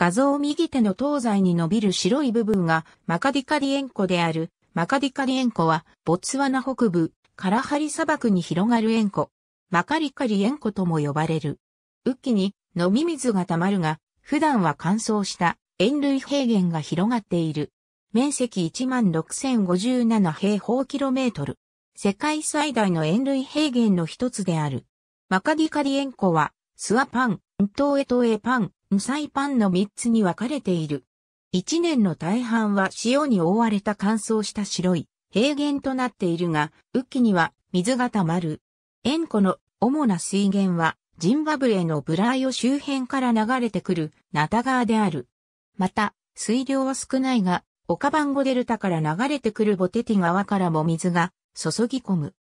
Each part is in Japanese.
画像右手の東西に伸びる白い部分がマカディカディエンコである。マカディカディエンコは、ボツワナ北部、カラハリ砂漠に広がるエンコ。マカリカリエンコとも呼ばれる。雨季に飲み水が溜まるが、普段は乾燥した塩類平原が広がっている。面積16,057平方キロメートル。世界最大の塩類平原の一つである。マカディカリエンコは、スワパン、ントエトエパン、無菜パンの3つに分かれている。一年の大半は塩に覆われた乾燥した白い平原となっているが、雨季には水が溜まる。塩湖の主な水源は、ジンバブエのブラーヨ周辺から流れてくるナタ川である。また、水量は少ないが、オカバンゴデルタから流れてくるボテティ川からも水が注ぎ込む。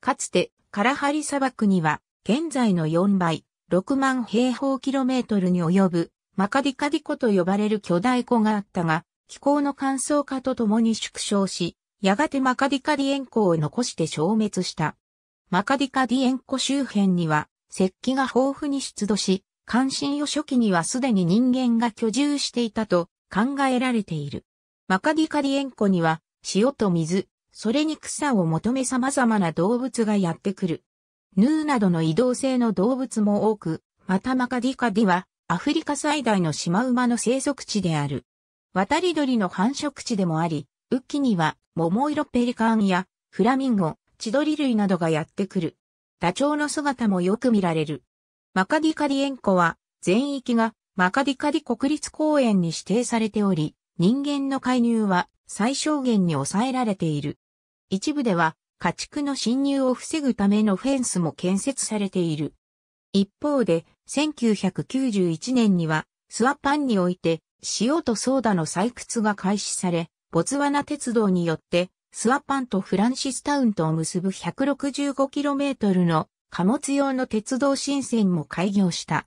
かつて、カラハリ砂漠には、現在の4倍、6万平方キロメートルに及ぶマカディカディ湖と呼ばれる巨大湖があったが、気候の乾燥化とともに縮小し、やがてマカディカディ塩湖を残して消滅した。マカディカディ塩湖周辺には石器が豊富に出土し、関心を初期にはすでに人間が居住していたと考えられている。マカディカディ塩湖には塩と水、それに草を求め様々な動物がやってくる。ヌーなどの移動性の動物も多く、またマカディカディはアフリカ最大のシマウマの生息地である。渡り鳥の繁殖地でもあり、雨季には桃色ペリカンやフラミンゴ、千鳥類などがやってくる。ダチョウの姿もよく見られる。マカディカディン湖は全域がマカディカディ国立公園に指定されており、人間の介入は最小限に抑えられている。一部では家畜の侵入を防ぐためのフェンスも建設されている。一方で、1991年には、スワパンにおいて、塩とソーダの採掘が開始され、ボツワナ鉄道によって、スワパンとフランシスタウンとを結ぶ 165km の貨物用の鉄道新線も開業した。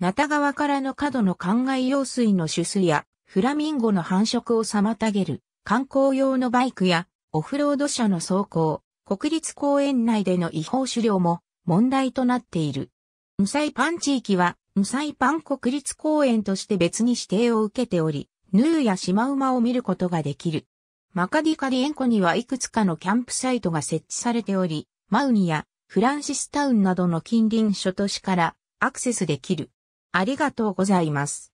ナタ川からの角の灌漑用水の取水や、フラミンゴの繁殖を妨げる観光用のバイクやオフロード車の走行、国立公園内での違法狩猟も問題となっている。ムサイパン地域は、ムサイパン国立公園として別に指定を受けており、ヌーやシマウマを見ることができる。マカディカリエンコにはいくつかのキャンプサイトが設置されており、マウニやフランシスタウンなどの近隣諸都市からアクセスできる。ありがとうございます。